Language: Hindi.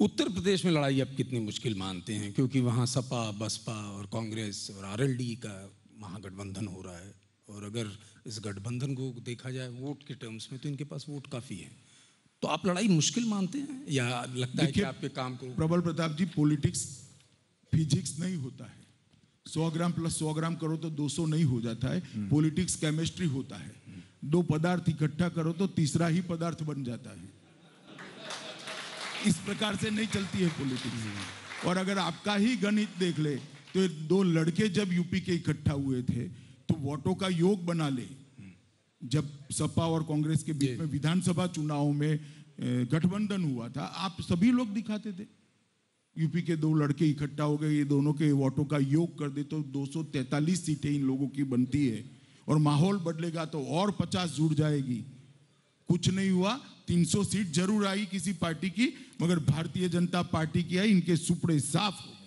उत्तर प्रदेश में लड़ाई आप कितनी मुश्किल मानते हैं क्योंकि वहाँ सपा बसपा और कांग्रेस और आरएलडी का महागठबंधन हो रहा है और अगर इस गठबंधन को देखा जाए वोट के टर्म्स में तो इनके पास वोट काफ़ी है तो आप लड़ाई मुश्किल मानते हैं या लगता है कि आपके काम को प्रबल प्रताप जी पॉलिटिक्स फिजिक्स नहीं होता है 100 ग्राम प्लस 100 ग्राम करो तो 200 नहीं हो जाता है हम्म। पॉलिटिक्स केमिस्ट्री होता है दो पदार्थ इकट्ठा करो तो तीसरा ही पदार्थ बन जाता है इस प्रकार से नहीं चलती है पॉलिटिक्स और अगर आपका ही गणित देख ले तो दो लड़के जब यूपी के इकट्ठा हुए थे तो वोटों का योग बना ले जब सपा और कांग्रेस के बीच में विधानसभा चुनाव में गठबंधन हुआ था आप सभी लोग दिखाते थे यूपी के दो लड़के इकट्ठा हो गए ये दोनों के वोटों का योग कर दे तो 243 सीटें इन लोगों की बनती है और माहौल बदलेगा तो और 50 जुड़ जाएगी कुछ नहीं हुआ 300 सीट जरूर आई किसी पार्टी की मगर भारतीय जनता पार्टी की आई इनके सुपड़े साफ हो